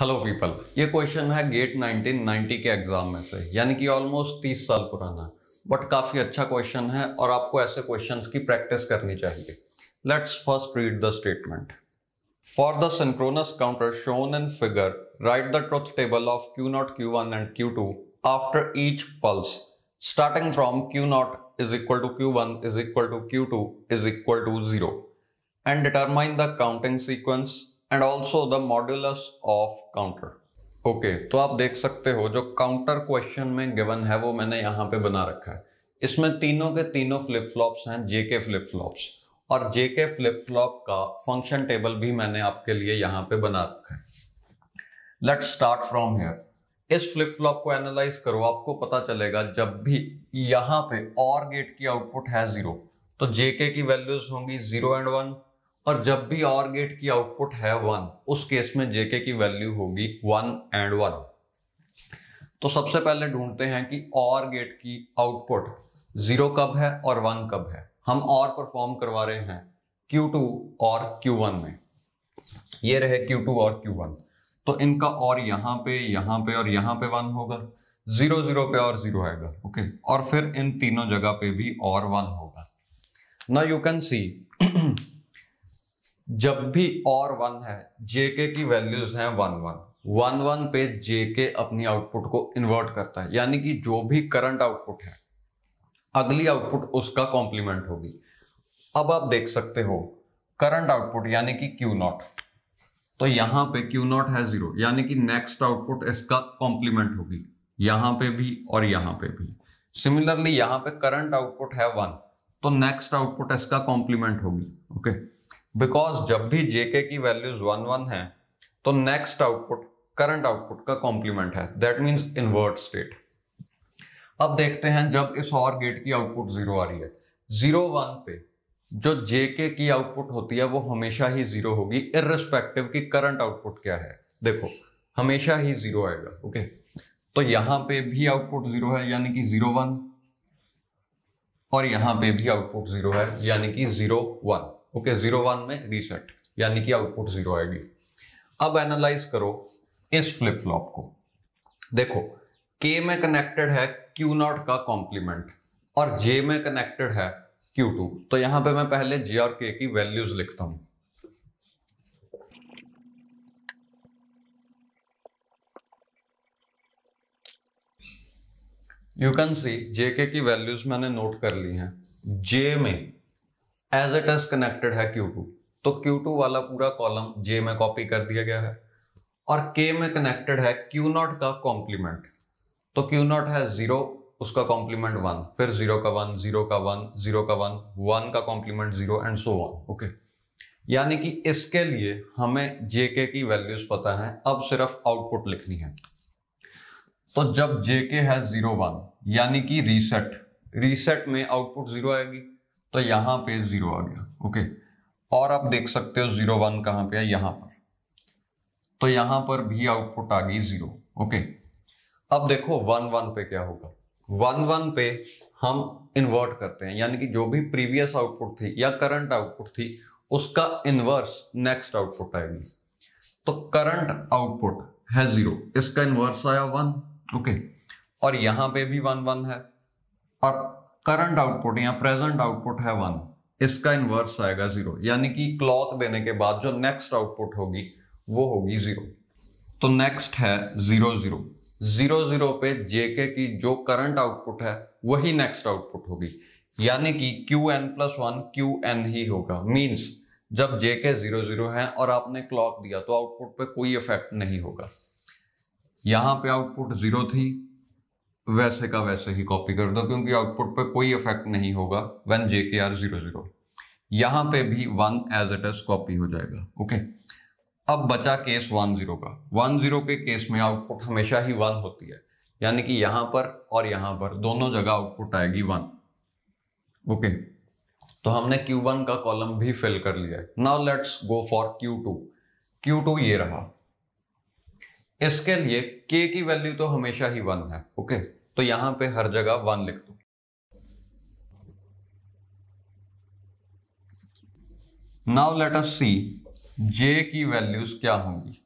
Hello people ये question है GATE 1990 के एग्जाम में से यानी कि ऑलमोस्ट तीस साल पुराना बट काफ़ी अच्छा क्वेश्चन है और आपको ऐसे क्वेश्चंस की प्रैक्टिस करनी चाहिए let's first read the statement for the synchronous counter shown in figure write the truth table of Q not Q one and Q two after each pulse starting from Q not is equal to Q one is equal to Q two is equal to zero and determine the counting sequence and also the modulus of counter okay तो आप देख सकते हो जो counter question में given है वो मैंने यहाँ पे बना रखा है इसमें तीनों के तीनों फ्लिप फ्लॉप्स हैं जेके फ्लिप फ्लॉप्स और जेके फ्लिप फ्लॉप का फंक्शन टेबल भी मैंने आपके लिए यहाँ पे बना रखा है लेट स्टार्ट फ्रॉम हेयर इस फ्लिप फ्लॉप को एनालाइज करो आपको पता चलेगा जब भी यहाँ पे और गेट की आउटपुट है जीरो तो जेके की वैल्यूज होंगी जीरो एंड वन और जब भी और गेट की आउटपुट है वन उस केस में जेके की वैल्यू होगी वन एंड वन तो सबसे पहले ढूंढते हैं कि और गेट की आउटपुट जीरो कब है और वन कब है हम और परफॉर्म करवा रहे हैं Q2 और Q1 में ये रहे Q2 और Q1 तो इनका और यहां पे यहां पे और यहां पे वन होगा जीरो जीरो पे और जीरो आएगा ओके और फिर इन तीनों जगह पे भी और वन होगा ना यू कैन सी जब भी और वन है जेके की वैल्यूज हैं वन वन वन वन पे जेके अपनी आउटपुट को इन्वर्ट करता है यानी कि जो भी करंट आउटपुट है अगली आउटपुट उसका कॉम्प्लीमेंट होगी अब आप देख सकते हो करंट आउटपुट यानी कि क्यू नॉट तो यहां पे क्यू नॉट है जीरो यानी कि नेक्स्ट आउटपुट इसका कॉम्प्लीमेंट होगी यहां पे भी और यहां पे भी सिमिलरली यहां पे करंट आउटपुट है वन तो नेक्स्ट आउटपुट इसका कॉम्प्लीमेंट होगी ओके okay? बिकॉज जब भी जेके की वैल्यूज वन वन है तो नेक्स्ट आउटपुट करंट आउटपुट का कॉम्प्लीमेंट है दैट मीन्स इनवर्ट स्टेट अब देखते हैं जब इस और गेट की आउटपुट जीरो आ रही है जीरो वन पे जो जेके की आउटपुट होती है वो हमेशा ही जीरो होगी इरेस्पेक्टिव की करंट आउटपुट क्या है देखो हमेशा ही जीरो आएगा ओके तो यहां पे भी आउटपुट जीरो है यानी कि जीरो वन और यहां पे भी आउटपुट जीरो है यानी कि zero one okay zero one में रीसेट यानी कि आउटपुट जीरो आएगी अब एनालाइज करो इस फ्लिप फ्लॉप को देखो के में कनेक्टेड है क्यू नॉट का कॉम्प्लीमेंट और जे में कनेक्टेड है क्यू टू तो यहां पे मैं पहले जे और के की वैल्यूज लिखता हूं यू कैन सी जे के की वैल्यूज मैंने नोट कर ली हैं जे में एज इट इज कनेक्टेड है क्यू टू तो क्यू टू वाला पूरा कॉलम जे में कॉपी कर दिया गया है और के में कनेक्टेड है क्यू नॉट का कॉम्प्लीमेंट तो क्यू नॉट है जीरो उसका कॉम्प्लीमेंट वन फिर जीरो का वन जीरो का वन जीरो का वन वन का complement zero and so one okay यानी कि इसके लिए हमें जेके की वैल्यूज पता है अब सिर्फ आउटपुट लिखनी है तो जब जेके है जीरो वन यानी कि रीसेट रीसेट में आउटपुट जीरो आएगी तो यहां पे जीरो आ गया ओके और आप देख सकते हो जीरो वन कहां पे है यहां पर तो यहां पर भी आउटपुट आ गई जीरो ओके अब देखो वन वन पे क्या होगा वन वन पे हम इन्वर्ट करते हैं यानी कि जो भी प्रीवियस आउटपुट थी या करंट आउटपुट थी उसका इन्वर्स नेक्स्ट आउटपुट आएगी तो करंट आउटपुट है जीरो इसका इन्वर्स आया वन ओके और यहां पे भी वन वन है और करंट आउटपुट या प्रेजेंट आउटपुट है वन इसका इन्वर्स आएगा जीरो यानी कि क्लॉथ देने के बाद जो नेक्स्ट आउटपुट होगी वो होगी जीरो तो नेक्स्ट है जीरो जीरो जीरो जीरो पे जेके की जो करंट आउटपुट है वही नेक्स्ट आउटपुट होगी यानी कि Q N plus one Q N ही होगा मीन्स जब जेके जीरो जीरो है और आपने क्लॉक दिया तो आउटपुट पे कोई इफेक्ट नहीं होगा यहां पे आउटपुट जीरो थी वैसे का वैसे ही कॉपी कर दो क्योंकि आउटपुट पे कोई इफेक्ट नहीं होगा वन जे के आर जीरो जीरो यहां पे भी one as it is copy हो जाएगा ओके अब बचा केस वन जीरो का वन जीरो के केस में आउटपुट हमेशा ही वन होती है यानी कि यहां पर और यहां पर दोनों जगह आउटपुट आएगी वन ओके तो हमने क्यू वन का कॉलम भी फिल कर लिया now let's go for Q two Q two ये रहा इसके लिए के की वैल्यू तो हमेशा ही वन है ओके okay? तो यहां पे हर जगह वन लिख दो नाउ लेट अस सी जे की वैल्यूज क्या होंगी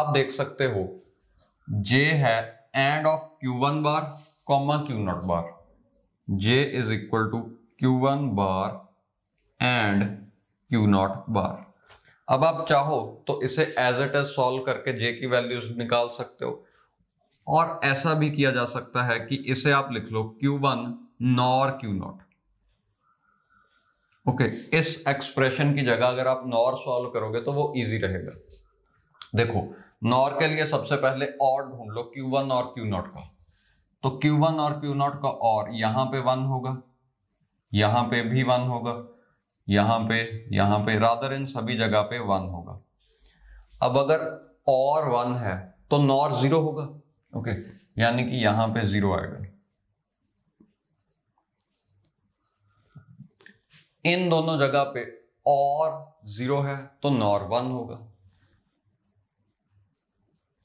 आप देख सकते हो जे है and of Q one bar comma Q not bar J is equal to Q one bar and Q not bar अब आप चाहो तो इसे एज इट एज सॉल्व करके जे की वैल्यूज निकाल सकते हो और ऐसा भी किया जा सकता है कि इसे आप लिख लो Q one NOR Q not okay इस एक्सप्रेशन की जगह अगर आप नॉर सॉल्व करोगे तो वो इजी रहेगा देखो नॉर के लिए सबसे पहले और ढूंढ लो क्यू वन और क्यू नॉट का तो क्यू वन और क्यू नॉट का और यहां पे वन होगा यहां पे भी वन होगा यहां पे यहां पे रादर इन सभी जगह पे वन होगा अब अगर और वन है तो नॉर जीरो होगा ओके यानी कि यहां पे ज़ीरो आएगा इन दोनों जगह पे और ज़ीरो है तो नॉर वन होगा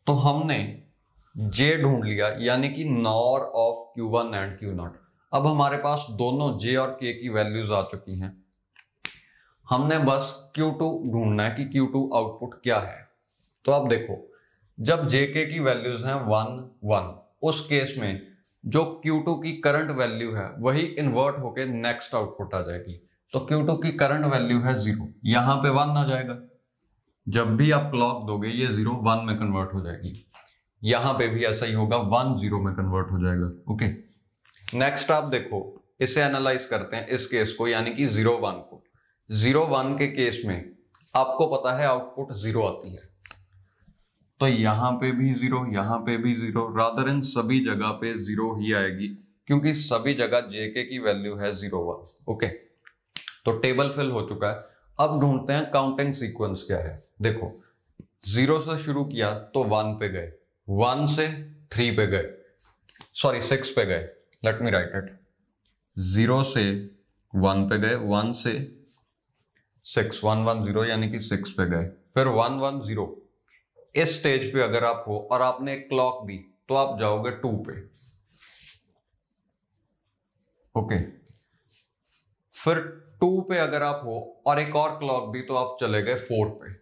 तो हमने जे ढूंढ लिया यानी कि NOR of Q one and Q not अब हमारे पास दोनों जे और के की वैल्यूज आ चुकी हैं हमने बस क्यू टू ढूंढना है कि क्यू टू आउटपुट क्या है तो आप देखो जब जेके की वैल्यूज हैं वन वन उस केस में जो क्यू टू की करंट वैल्यू है वही इन्वर्ट होके नेक्स्ट आउटपुट आ जाएगी तो क्यू टू की करंट वैल्यू है जीरो यहां पे वन आ जाएगा जब भी आप क्लॉक दोगे ये जीरो वन में कन्वर्ट हो जाएगी यहां पे भी ऐसा ही होगा वन जीरो में कन्वर्ट हो जाएगा ओके नेक्स्ट आप देखो इसे एनालाइज करते हैं इस केस को यानी कि जीरो वन को जीरो वन के केस में आपको पता है आउटपुट जीरो आती है तो यहाँ पे भी जीरो यहाँ पे भी जीरो रादर इन सभी जगह पे जीरो ही आएगी क्योंकि सभी जगह जेके की वैल्यू है जीरो वन ओके तो टेबल फिल हो चुका है अब ढूंढते हैं काउंटिंग सीक्वेंस क्या है देखो जीरो से शुरू किया तो वन पे गए वन से थ्री पे गए सॉरी सिक्स पे गए let me write it zero से वन पे गए वन से सिक्स वन वन जीरो यानी कि सिक्स पे गए फिर वन वन जीरो इस स्टेज पे अगर आप हो और आपने एक क्लॉक दी तो आप जाओगे टू पे ओके फिर टू पे अगर आप हो और एक और क्लॉक दी तो आप चले गए फोर पे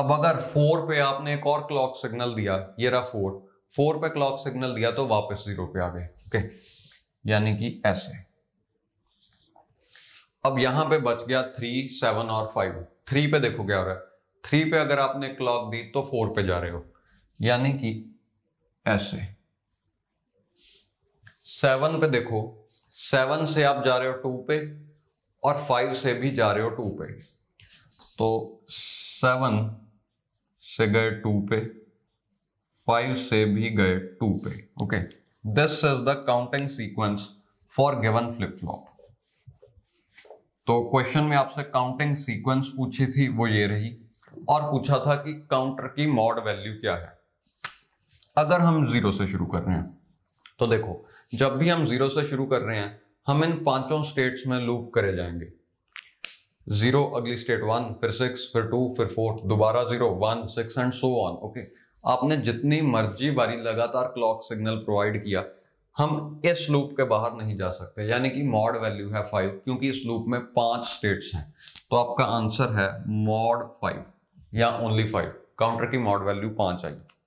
अब अगर फोर पे आपने एक और क्लॉक सिग्नल दिया ये रहा फोर फोर पे क्लॉक सिग्नल दिया तो वापस जीरो पे आ गए ओके यानी कि ऐसे अब यहां पे बच गया थ्री सेवन और फाइव थ्री पे देखो क्या हो रहा है थ्री पे अगर आपने क्लॉक दी तो फोर पे जा रहे हो यानी कि ऐसे सेवन पे देखो सेवन से आप जा रहे हो टू पे और फाइव से भी जा रहे हो टू पे तो सेवन से गए टू पे फाइव से भी गए टू पे okay this is the counting sequence for given flip flop तो क्वेश्चन में आपसे काउंटिंग सीक्वेंस पूछी थी वो ये रही और पूछा था कि काउंटर की मॉड वैल्यू क्या है अगर हम जीरो से शुरू कर रहे हैं तो देखो जब भी हम जीरो से शुरू कर रहे हैं हम इन पांचों स्टेट्स में लूप करे जाएंगे जीरो अगली स्टेट वन फिर सिक्स फिर टू फिर फोर दोबारा zero one six and so on okay आपने जितनी मर्जी बारी लगातार क्लॉक सिग्नल प्रोवाइड किया हम इस लूप के बाहर नहीं जा सकते यानी कि मॉड वैल्यू है फाइव क्योंकि इस लूप में पांच स्टेट्स हैं तो आपका आंसर है मॉड फाइव या ओनली फाइव काउंटर की मॉड वैल्यू पांच आई